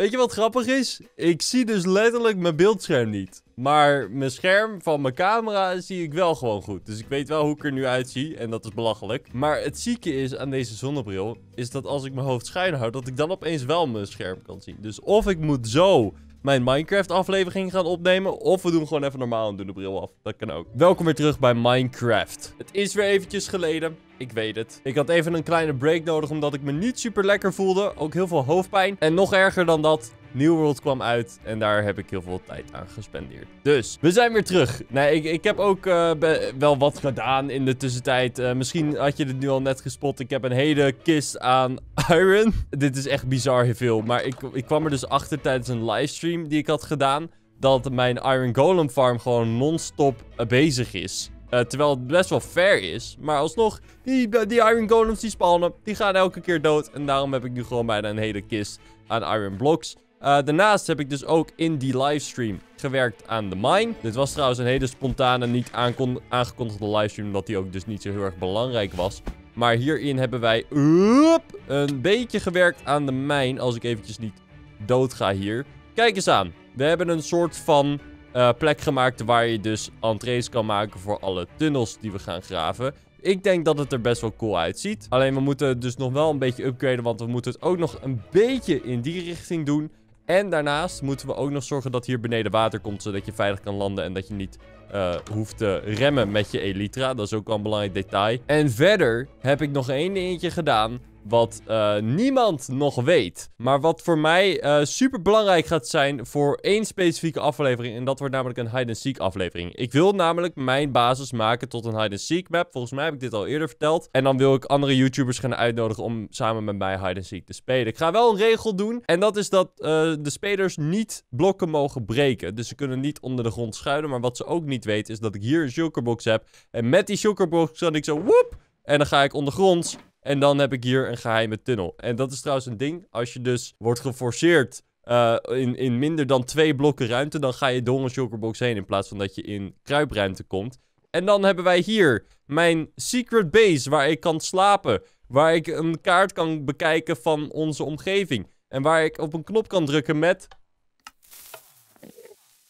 Weet je wat grappig is? Ik zie dus letterlijk mijn beeldscherm niet. Maar mijn scherm van mijn camera zie ik wel gewoon goed. Dus ik weet wel hoe ik er nu uitzie. En dat is belachelijk. Maar het zieke is aan deze zonnebril... is dat als ik mijn hoofd schuin houd... dat ik dan opeens wel mijn scherm kan zien. Dus of ik moet zo mijn Minecraft-aflevering gaan opnemen. Of we doen gewoon even normaal en doen de bril af. Dat kan ook. Welkom weer terug bij Minecraft. Het is weer eventjes geleden ik weet het. Ik had even een kleine break nodig omdat ik me niet super lekker voelde. Ook heel veel hoofdpijn. En nog erger dan dat, New World kwam uit en daar heb ik heel veel tijd aan gespendeerd. Dus, we zijn weer terug. Nee, ik, ik heb ook eh, wel wat gedaan in de tussentijd. Eh, misschien had je het nu al net gespot. Ik heb een hele kist aan iron. Dit is echt bizar heel veel. Maar ik, ik kwam er dus achter tijdens een livestream die ik had gedaan... dat mijn iron golem farm gewoon non-stop eh, bezig is. Eh, terwijl het best wel fair is. Maar alsnog, die, Iron Golems die spawnen, die gaan elke keer dood. En daarom heb ik nu gewoon bijna een hele kist aan Iron Blocks. Eh, daarnaast heb ik dus ook in die livestream gewerkt aan de mine. Dit was trouwens een hele spontane, niet aangekondigde livestream. Omdat die ook dus niet zo heel erg belangrijk was. Maar hierin hebben wij een beetje gewerkt aan de mijn. Als ik eventjes niet dood ga hier. Kijk eens aan. We hebben een soort van eh, plek gemaakt waar je dus entrees kan maken voor alle tunnels die we gaan graven. Ik denk dat het er best wel cool uitziet. Alleen we moeten het dus nog wel een beetje upgraden, want we moeten het ook nog een beetje in die richting doen. En daarnaast moeten we ook nog zorgen dat hier beneden water komt, zodat je veilig kan landen en dat je niet eh, hoeft te remmen met je Elytra. Dat is ook wel een belangrijk detail. En verder heb ik nog één dingetje gedaan wat eh, niemand nog weet. Maar wat voor mij uh, eh, super belangrijk gaat zijn voor één specifieke aflevering. En dat wordt namelijk een hide-and-seek aflevering. Ik wil namelijk mijn basis maken tot een hide-and-seek map. Volgens mij heb ik dit al eerder verteld. En dan wil ik andere YouTubers gaan uitnodigen om samen met mij hide-and-seek te spelen. Ik ga wel een regel doen. En dat is dat eh, de spelers niet blokken mogen breken. Dus ze kunnen niet onder de grond schuilen. Maar wat ze ook niet weten is dat ik hier een shulkerbox heb. En met die shulkerbox kan ik zo woep. En dan ga ik ondergronds en dan heb ik hier een geheime tunnel. En dat is trouwens een ding. Als je dus wordt geforceerd eh, in, in minder dan twee blokken ruimte, dan ga je door een shulkerbox heen in plaats van dat je in kruipruimte komt. En dan hebben wij hier mijn secret base waar ik kan slapen. Waar ik een kaart kan bekijken van onze omgeving. En waar ik op een knop kan drukken met...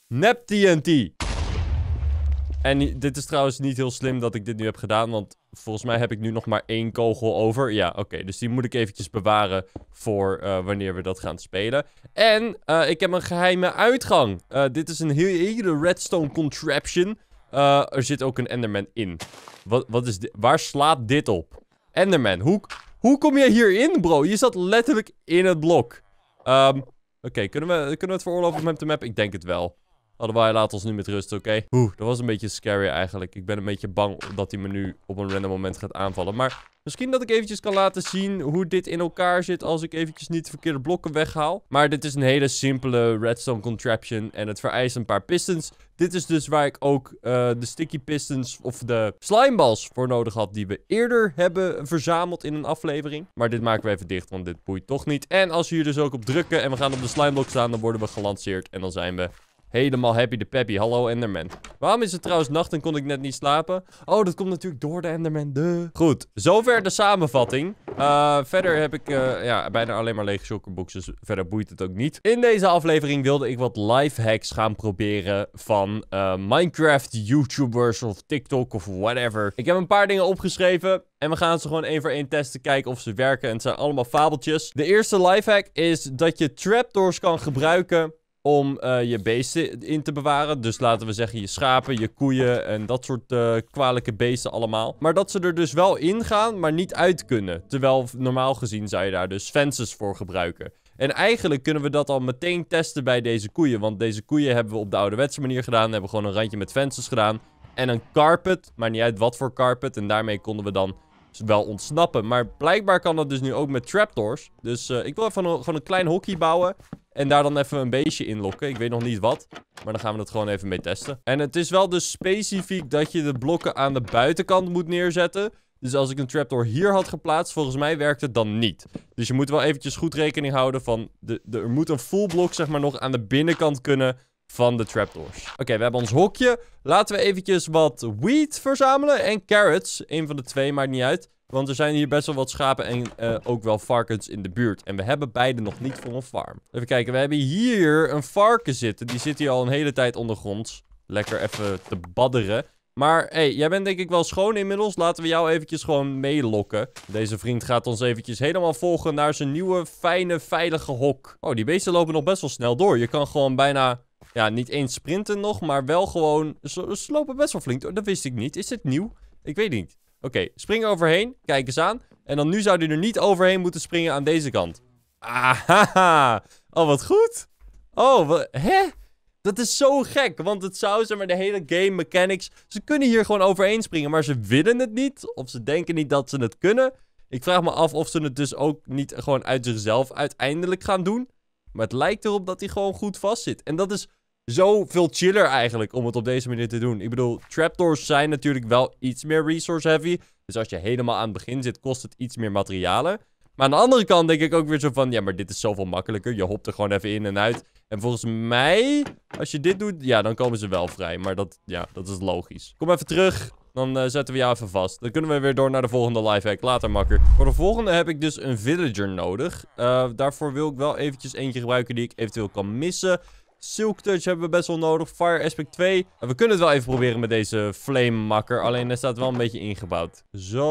Nep TNT. En dit is trouwens niet heel slim dat ik dit nu heb gedaan, want volgens mij heb ik nu nog maar één kogel over. Ja, oké, dus die moet ik eventjes bewaren voor eh, wanneer we dat gaan spelen. En eh, ik heb een geheime uitgang. Eh, dit is een hele redstone contraption. er zit ook een enderman in. Wat, wat is Waar slaat dit op? Enderman, hoe, hoe kom je hierin, bro? Je zat letterlijk in het blok. Ehm, oké, kunnen, we, kunnen we het veroorloven met de map? Ik denk het wel wij laat ons nu met rust, oké? Oeh, dat was een beetje scary eigenlijk. Ik ben een beetje bang dat hij me nu op een random moment gaat aanvallen. Maar misschien dat ik eventjes kan laten zien hoe dit in elkaar zit als ik eventjes niet de verkeerde blokken weghaal. Maar dit is een hele simpele redstone contraption en het vereist een paar pistons. Dit is dus waar ik ook eh, de sticky pistons of de slimeballs voor nodig had die we eerder hebben verzameld in een aflevering. Maar dit maken we even dicht, want dit boeit toch niet. En als we hier dus ook op drukken en we gaan op de slimeblok staan, dan worden we gelanceerd en dan zijn we Helemaal happy de peppy. Hallo Enderman. Waarom is het trouwens nacht en kon ik net niet slapen? Oh, dat komt natuurlijk door de Enderman. De. Goed, zover de samenvatting. Eh, verder heb ik eh, ja, bijna alleen maar lege shockerboxes. Dus verder boeit het ook niet. In deze aflevering wilde ik wat life hacks gaan proberen van eh, Minecraft YouTubers of TikTok of whatever. Ik heb een paar dingen opgeschreven. En we gaan ze gewoon één voor één testen, kijken of ze werken. En het zijn allemaal fabeltjes. De eerste lifehack is dat je trapdoors kan gebruiken om eh, je beesten in te bewaren. Dus laten we zeggen je schapen, je koeien en dat soort eh, kwalijke beesten allemaal. Maar dat ze er dus wel in gaan, maar niet uit kunnen. Terwijl normaal gezien zou je daar dus fences voor gebruiken. En eigenlijk kunnen we dat al meteen testen bij deze koeien. Want deze koeien hebben we op de ouderwetse manier gedaan. we Hebben gewoon een randje met fences gedaan. En een carpet, maar niet uit wat voor carpet. En daarmee konden we dan wel ontsnappen. Maar blijkbaar kan dat dus nu ook met trapdoors. Dus eh, ik wil even een, gewoon een klein hokje bouwen. En daar dan even een beestje in lokken. Ik weet nog niet wat. Maar dan gaan we dat gewoon even mee testen. En het is wel dus specifiek dat je de blokken aan de buitenkant moet neerzetten. Dus als ik een trapdoor hier had geplaatst, volgens mij werkt het dan niet. Dus je moet wel eventjes goed rekening houden van... De, de, er moet een full blok zeg maar nog aan de binnenkant kunnen van de trapdoors. Oké, we hebben ons hokje. Laten we eventjes wat wheat verzamelen en carrots. Een van de twee, maakt niet uit. Want er zijn hier best wel wat schapen en eh, ook wel varkens in de buurt. En we hebben beide nog niet voor een farm. Even kijken, we hebben hier een varken zitten. Die zit hier al een hele tijd ondergronds. Lekker even te badderen. Maar hey, jij bent denk ik wel schoon inmiddels. Laten we jou eventjes gewoon meelokken. Deze vriend gaat ons eventjes helemaal volgen naar zijn nieuwe, fijne, veilige hok. Oh, die beesten lopen nog best wel snel door. Je kan gewoon bijna, ja, niet eens sprinten nog, maar wel gewoon... Ze, lopen best wel flink door. Dat wist ik niet. Is dit nieuw? Ik weet niet. Oké, spring overheen. Kijk eens aan. En dan nu zou hij er niet overheen moeten springen aan deze kant. Ah, Oh, wat goed. Oh, wat, hè? Dat is zo gek, want het zou ze maar de hele game mechanics... Ze kunnen hier gewoon overheen springen, maar ze willen het niet. Of ze denken niet dat ze het kunnen. Ik vraag me af of ze het dus ook niet gewoon uit zichzelf uiteindelijk gaan doen. Maar het lijkt erop dat hij gewoon goed vastzit. En dat is zoveel chiller eigenlijk om het op deze manier te doen. Ik bedoel, trapdoors zijn natuurlijk wel iets meer resource heavy. Dus als je helemaal aan het begin zit, kost het iets meer materialen. Maar aan de andere kant denk ik ook weer zo van... Ja, maar dit is zoveel makkelijker. Je hopt er gewoon even in en uit. En volgens mij, als je dit doet... Ja, dan komen ze wel vrij. Maar dat, ja, dat is logisch. Kom even terug. Dan eh, zetten we jou even vast. Dan kunnen we weer door naar de volgende lifehack. Later, makker. Voor de volgende heb ik dus een villager nodig. Eh, daarvoor wil ik wel eventjes eentje gebruiken die ik eventueel kan missen. Silk Touch hebben we best wel nodig. Fire Aspect 2. we kunnen het wel even proberen met deze flame makker. Alleen daar staat wel een beetje ingebouwd. Zo,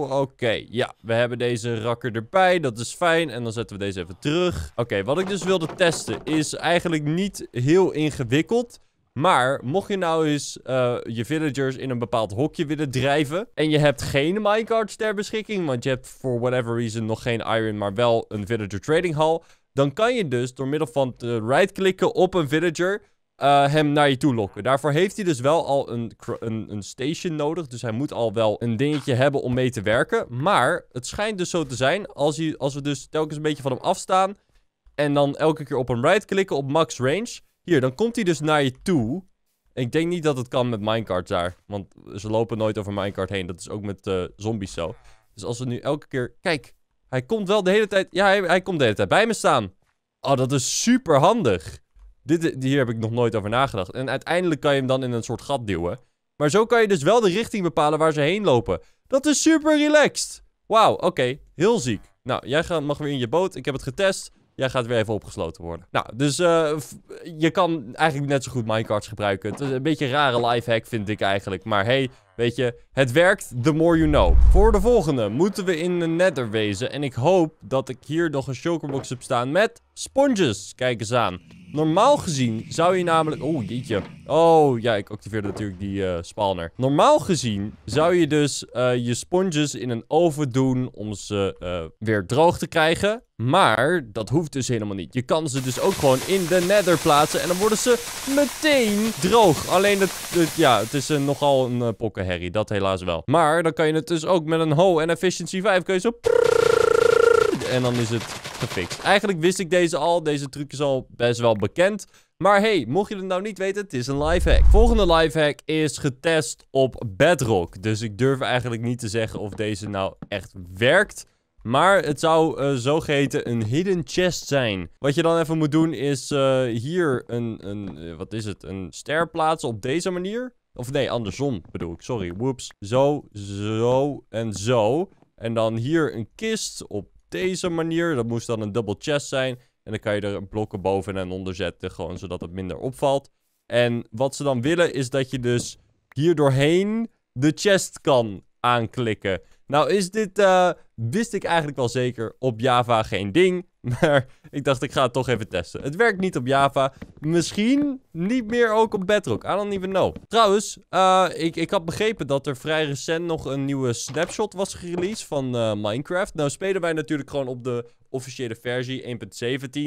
oké. Ja, we hebben deze rakker erbij. Dat is fijn. En dan zetten we deze even terug. Oké, wat ik dus wilde testen is eigenlijk niet heel ingewikkeld. Maar mocht je nou eens eh, je villagers in een bepaald hokje willen drijven... en je hebt geen minecarts ter beschikking... want je hebt voor whatever reason nog geen iron, maar wel een villager trading hall... Dan kan je dus door middel van te right-klikken op een villager eh, hem naar je toe lokken. Daarvoor heeft hij dus wel al een, een, een, station nodig. Dus hij moet al wel een dingetje hebben om mee te werken. Maar het schijnt dus zo te zijn, als, hij, als we dus telkens een beetje van hem afstaan... en dan elke keer op hem right klikken op max range... Hier, dan komt hij dus naar je toe. Ik denk niet dat het kan met minecarts daar. Want ze lopen nooit over minecart heen. Dat is ook met eh, zombies zo. Dus als we nu elke keer... Kijk, hij komt wel de hele tijd... Ja, hij, hij komt de hele tijd bij me staan. Oh, dat is super handig. Dit, eh, hier heb ik nog nooit over nagedacht. En uiteindelijk kan je hem dan in een soort gat duwen. Maar zo kan je dus wel de richting bepalen waar ze heen lopen. Dat is super relaxed. Wauw, oké. Heel ziek. Nou, jij mag weer in je boot. Ik heb het getest. Jij gaat weer even opgesloten worden. Nou, dus eh, je kan eigenlijk net zo goed minecarts gebruiken. Het is een beetje een rare lifehack vind ik eigenlijk. Maar hey, Weet je, het werkt, the more you know. Voor de volgende moeten we in de nether wezen. En ik hoop dat ik hier nog een shulkerbox heb staan met sponges. Kijk eens aan. Normaal gezien zou je namelijk... Oh, jeetje. Oh, ja, ik activeerde natuurlijk die uh, spawner. Normaal gezien zou je dus eh, je sponges in een oven doen om ze eh, weer droog te krijgen. Maar dat hoeft dus helemaal niet. Je kan ze dus ook gewoon in de nether plaatsen en dan worden ze meteen droog. Alleen, het, ja, het is nogal een pokkenherrie. Dat helaas wel. Maar dan kan je het dus ook met een hoe en efficiency 5 kun je zo... En dan is het gefixt. Eigenlijk wist ik deze al. Deze truc is al best wel bekend. Maar hey, mocht je het nou niet weten, het is een lifehack. Volgende lifehack is getest op Bedrock. Dus ik durf eigenlijk niet te zeggen of deze nou echt werkt. Maar het zou zo eh, zogeheten een hidden chest zijn. Wat je dan even moet doen is eh, hier een, een eh, wat is het, een ster plaatsen op deze manier. Of nee, andersom bedoel ik, sorry, whoops. Zo, zo en zo. En dan hier een kist op deze manier. Dat moest dan een double chest zijn. En dan kan je er blokken boven en onder zetten, gewoon zodat het minder opvalt. En wat ze dan willen is dat je dus hier doorheen de chest kan aanklikken. Nou is dit uh, wist ik eigenlijk wel zeker op Java geen ding. Maar ik dacht, ik ga het toch even testen. Het werkt niet op Java. Misschien niet meer ook op Bedrock. I don't even know. Trouwens, eh, ik, ik had begrepen dat er vrij recent nog een nieuwe snapshot was gereleased van eh, Minecraft. Nou spelen wij natuurlijk gewoon op de officiële versie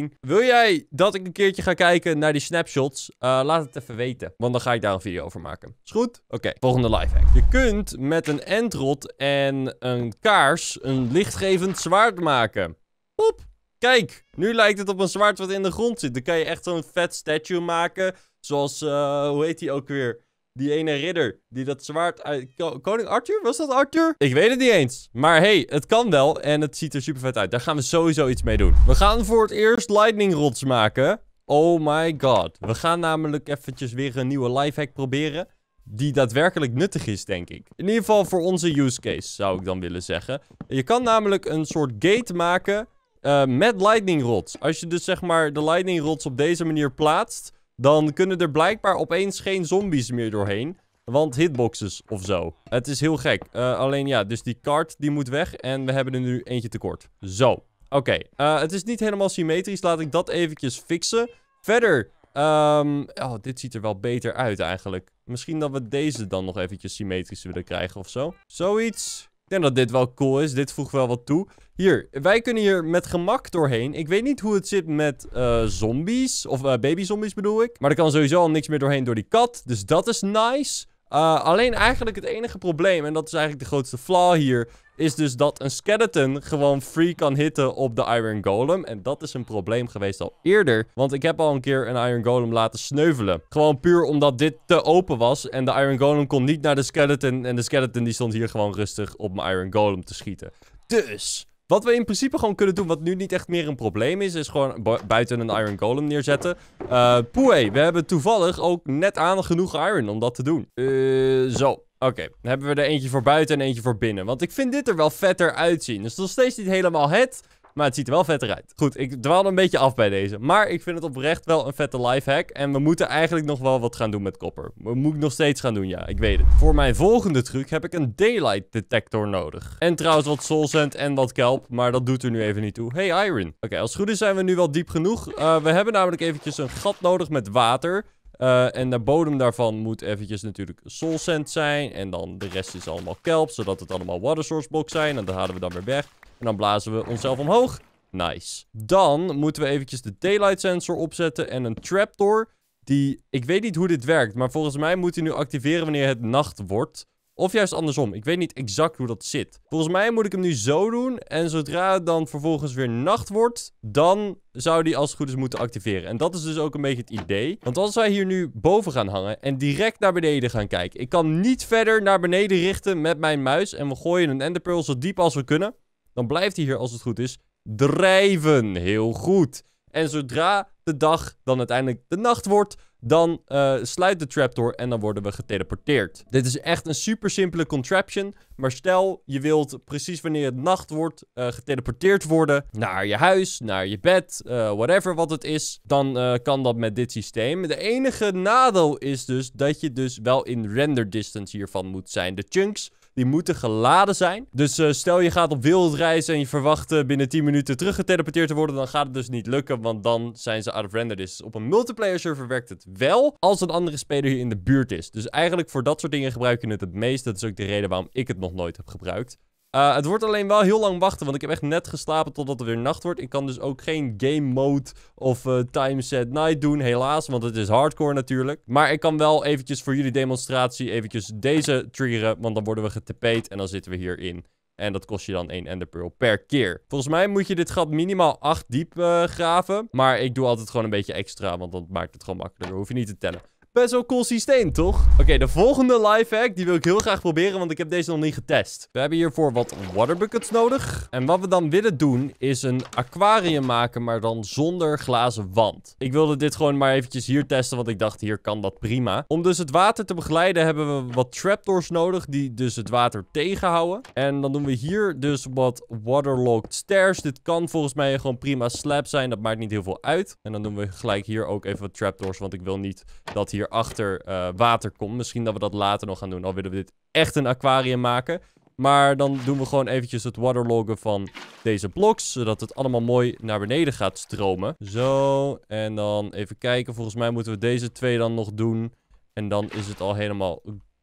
1.17. Wil jij dat ik een keertje ga kijken naar die snapshots? Eh, laat het even weten, want dan ga ik daar een video over maken. Is goed? Oké, volgende lifehack. Je kunt met een endrot en een kaars een lichtgevend zwaard maken. Hop. Kijk, nu lijkt het op een zwaard wat in de grond zit. Dan kan je echt zo'n vet statue maken. Zoals, eh, hoe heet die ook weer? Die ene ridder die dat zwaard uit... Koning Arthur? Was dat Arthur? Ik weet het niet eens. Maar hey, het kan wel en het ziet er super vet uit. Daar gaan we sowieso iets mee doen. We gaan voor het eerst lightning rods maken. Oh my god. We gaan namelijk eventjes weer een nieuwe lifehack proberen die daadwerkelijk nuttig is, denk ik. In ieder geval voor onze use case, zou ik dan willen zeggen. Je kan namelijk een soort gate maken eh, met lightning rods. Als je dus zeg maar de lightning rods op deze manier plaatst, dan kunnen er blijkbaar opeens geen zombies meer doorheen. Want hitboxes of zo. Het is heel gek. Eh, alleen ja, dus die kaart die moet weg. En we hebben er nu eentje tekort. Zo. Oké. Eh, het is niet helemaal symmetrisch. Laat ik dat eventjes fixen. Verder Um, oh, dit ziet er wel beter uit eigenlijk. Misschien dat we deze dan nog eventjes symmetrisch willen krijgen of zo. Zoiets. Ik denk dat dit wel cool is. Dit voegt wel wat toe. Hier, wij kunnen hier met gemak doorheen. Ik weet niet hoe het zit met eh, zombies. Of uh, eh, babyzombies bedoel ik. Maar er kan sowieso al niks meer doorheen door die kat. Dus dat is nice. Eh, alleen eigenlijk het enige probleem, en dat is eigenlijk de grootste flaw hier, is dus dat een skeleton gewoon free kan hitten op de Iron Golem. En dat is een probleem geweest al eerder. Want ik heb al een keer een Iron Golem laten sneuvelen. Gewoon puur omdat dit te open was. En de Iron Golem kon niet naar de skeleton. En de skeleton die stond hier gewoon rustig op mijn Iron Golem te schieten. Dus... Wat we in principe gewoon kunnen doen, wat nu niet echt meer een probleem is, is gewoon buiten een Iron Golem neerzetten. Uh, poeh, we hebben toevallig ook net aan genoeg Iron om dat te doen. Uh, zo. Oké, dan hebben we er eentje voor buiten en eentje voor binnen. Want ik vind dit er wel vetter uitzien. Dus nog steeds niet helemaal het, maar het ziet er wel vetter uit. Goed, ik dwaal een beetje af bij deze. Maar ik vind het oprecht wel een vette lifehack. En we moeten eigenlijk nog wel wat gaan doen met kopper. Moet ik nog steeds gaan doen, ja. Ik weet het. Voor mijn volgende truc heb ik een daylight detector nodig. En trouwens wat sand en wat kelp. Maar dat doet er nu even niet toe. Hey, Iron. Oké, als het goed is zijn we nu wel diep genoeg. Eh, we hebben namelijk eventjes een gat nodig met water. Eh, en de bodem daarvan moet eventjes natuurlijk soul sand zijn. En dan de rest is allemaal kelp, zodat het allemaal water source blocks zijn. En dat halen we dan weer weg. En dan blazen we onszelf omhoog. Nice. Dan moeten we eventjes de daylight sensor opzetten en een trapdoor. Die, ik weet niet hoe dit werkt, maar volgens mij moet hij nu activeren wanneer het nacht wordt. Of juist andersom. Ik weet niet exact hoe dat zit. Volgens mij moet ik hem nu zo doen. En zodra het dan vervolgens weer nacht wordt, dan zou die als het goed is moeten activeren. En dat is dus ook een beetje het idee. Want als wij hier nu boven gaan hangen en direct naar beneden gaan kijken. Ik kan niet verder naar beneden richten met mijn muis. En we gooien een enderpearl zo diep als we kunnen. Dan blijft hij hier als het goed is drijven. Heel goed. En zodra de dag dan uiteindelijk de nacht wordt, dan eh, sluit de trapdoor en dan worden we geteleporteerd. Dit is echt een super simpele contraption. Maar stel, je wilt precies wanneer het nacht wordt eh, geteleporteerd worden naar je huis, naar je bed, eh, whatever wat het is. Dan kan dat met dit systeem. De enige nadeel is dus dat je dus wel in render distance hiervan moet zijn. De chunks die moeten geladen zijn. Dus eh, stel je gaat op wereldreis en je verwacht eh, binnen 10 minuten teruggeteleporteerd te worden. Dan gaat het dus niet lukken, want dan zijn ze out of render. Dus op een multiplayer server werkt het wel als een andere speler hier in de buurt is. Dus eigenlijk voor dat soort dingen gebruik je het het meest. Dat is ook de reden waarom ik het nog nooit heb gebruikt. Eh, het wordt alleen wel heel lang wachten, want ik heb echt net geslapen totdat het weer nacht wordt. Ik kan dus ook geen game mode of eh, time set night doen, helaas, want het is hardcore natuurlijk. Maar ik kan wel eventjes voor jullie demonstratie eventjes deze triggeren, want dan worden we getaped en dan zitten we hierin. En dat kost je dan 1 ender pearl per keer. Volgens mij moet je dit gat minimaal 8 diep eh, graven. Maar ik doe altijd gewoon een beetje extra, want dan maakt het gewoon makkelijker. Hoef je niet te tellen. Best wel systeem, toch? Oké, de volgende lifehack, die wil ik heel graag proberen, want ik heb deze nog niet getest. We hebben hiervoor wat waterbuckets nodig. En wat we dan willen doen, is een aquarium maken, maar dan zonder glazen wand. Ik wilde dit gewoon maar eventjes hier testen, want ik dacht, hier kan dat prima. Om dus het water te begeleiden, hebben we wat trapdoors nodig, die dus het water tegenhouden. En dan doen we hier dus wat waterlogged stairs. Dit kan volgens mij gewoon prima slap zijn, dat maakt niet heel veel uit. En dan doen we gelijk hier ook even wat trapdoors, want ik wil niet dat hier achter uh, water komt. Misschien dat we dat later nog gaan doen. Al willen we dit echt een aquarium maken. Maar dan doen we gewoon eventjes het waterloggen van deze bloks. Zodat het allemaal mooi naar beneden gaat stromen. Zo. En dan even kijken. Volgens mij moeten we deze twee dan nog doen. En dan is het al helemaal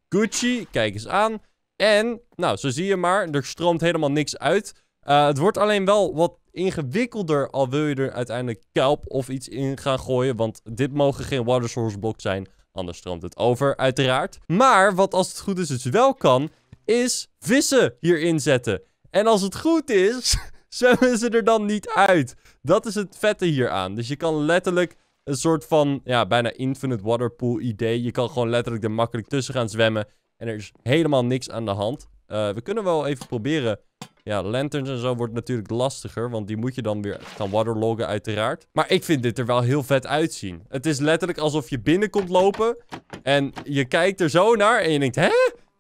Gucci. Kijk eens aan. En, nou, zo zie je maar. Er stroomt helemaal niks uit. Eh, het wordt alleen wel wat ingewikkelder. Al wil je er uiteindelijk kelp of iets in gaan gooien. Want dit mogen geen water source blocks zijn. Anders stroomt het over, uiteraard. Maar wat als het goed is dus wel kan, is vissen hierin zetten. En als het goed is, zwemmen ze er dan niet uit. Dat is het vette hieraan. Dus je kan letterlijk een soort van, ja, bijna infinite waterpool idee. Je kan gewoon letterlijk er makkelijk tussen gaan zwemmen. En er is helemaal niks aan de hand. Eh, we kunnen wel even proberen ja, lanterns en zo wordt natuurlijk lastiger. Want die moet je dan weer gaan waterloggen uiteraard. Maar ik vind dit er wel heel vet uitzien. Het is letterlijk alsof je binnenkomt lopen. En je kijkt er zo naar en je denkt, hè?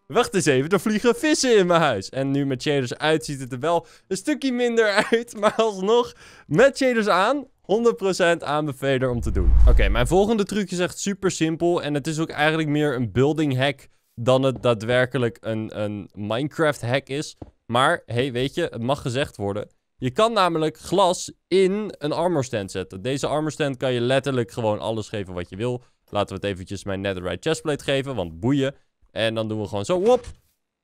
Wacht eens even, er vliegen vissen in mijn huis. En nu met shaders uit ziet het er wel een stukje minder uit. Maar alsnog, met shaders aan, 100% aanbeveler om te doen. Oké, mijn volgende trucje is echt super simpel. En het is ook eigenlijk meer een building hack dan het daadwerkelijk een, een Minecraft hack is. Maar, hey, weet je, het mag gezegd worden. Je kan namelijk glas in een armor stand zetten. Deze armor stand kan je letterlijk gewoon alles geven wat je wil. Laten we het eventjes mijn netherite chestplate geven, want boeien. En dan doen we gewoon zo, wop.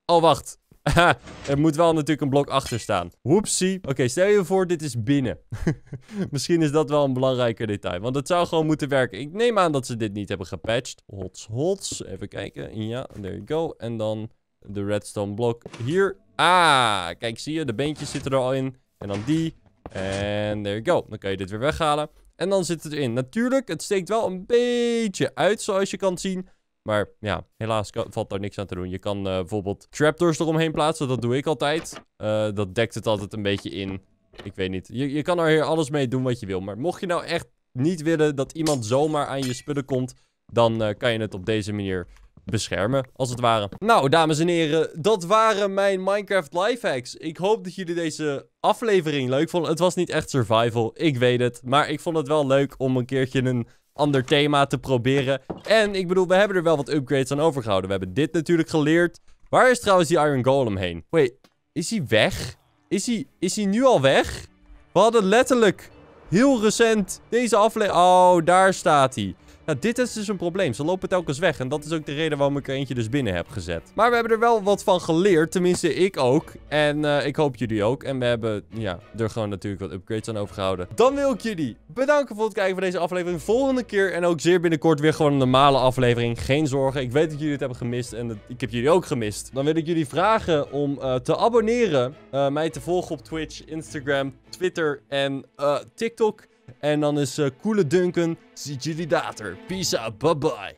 Oh, wacht. er moet wel natuurlijk een blok achter staan. Whoopsie. Oké, stel je voor, dit is binnen. Misschien is dat wel een belangrijker detail. Want het zou gewoon moeten werken. Ik neem aan dat ze dit niet hebben gepatcht. Hots, hots. Even kijken. Ja, there you go. En dan de redstone blok hier. Ah, kijk, zie je? De beentjes zitten er al in. En dan die. En there you go. Dan kan je dit weer weghalen. En dan zit het erin. Natuurlijk, het steekt wel een beetje uit, zoals je kan zien. Maar ja, helaas valt daar niks aan te doen. Je kan uh, bijvoorbeeld trapdoors eromheen plaatsen. Dat doe ik altijd. Eh, dat dekt het altijd een beetje in. Ik weet niet. Je, je kan er hier alles mee doen wat je wil. Maar mocht je nou echt niet willen dat iemand zomaar aan je spullen komt... dan eh, kan je het op deze manier beschermen, als het ware. Nou, dames en heren, dat waren mijn Minecraft lifehacks. Ik hoop dat jullie deze aflevering leuk vonden. Het was niet echt survival, ik weet het. Maar ik vond het wel leuk om een keertje een ander thema te proberen. En ik bedoel, we hebben er wel wat upgrades aan overgehouden. We hebben dit natuurlijk geleerd. Waar is trouwens die Iron Golem heen? Wait, is hij weg? Is hij, is hij nu al weg? We hadden letterlijk Heel recent. Deze aflevering. Oh, daar staat hij. Nou, dit is dus een probleem. Ze lopen telkens weg. En dat is ook de reden waarom ik er eentje dus binnen heb gezet. Maar we hebben er wel wat van geleerd. Tenminste, ik ook. En eh, ik hoop jullie ook. En we hebben ja, er gewoon natuurlijk wat upgrades aan overgehouden. Dan wil ik jullie bedanken voor het kijken van deze aflevering. Volgende keer en ook zeer binnenkort weer gewoon een normale aflevering. Geen zorgen. Ik weet dat jullie het hebben gemist. En ik heb jullie ook gemist. Dan wil ik jullie vragen om eh, te abonneren. Eh, mij te volgen op Twitch, Instagram, Twitter en TikTok. En dan is uh, eh, Coole Duncan. Ziet jullie later. Peace out. Bye bye.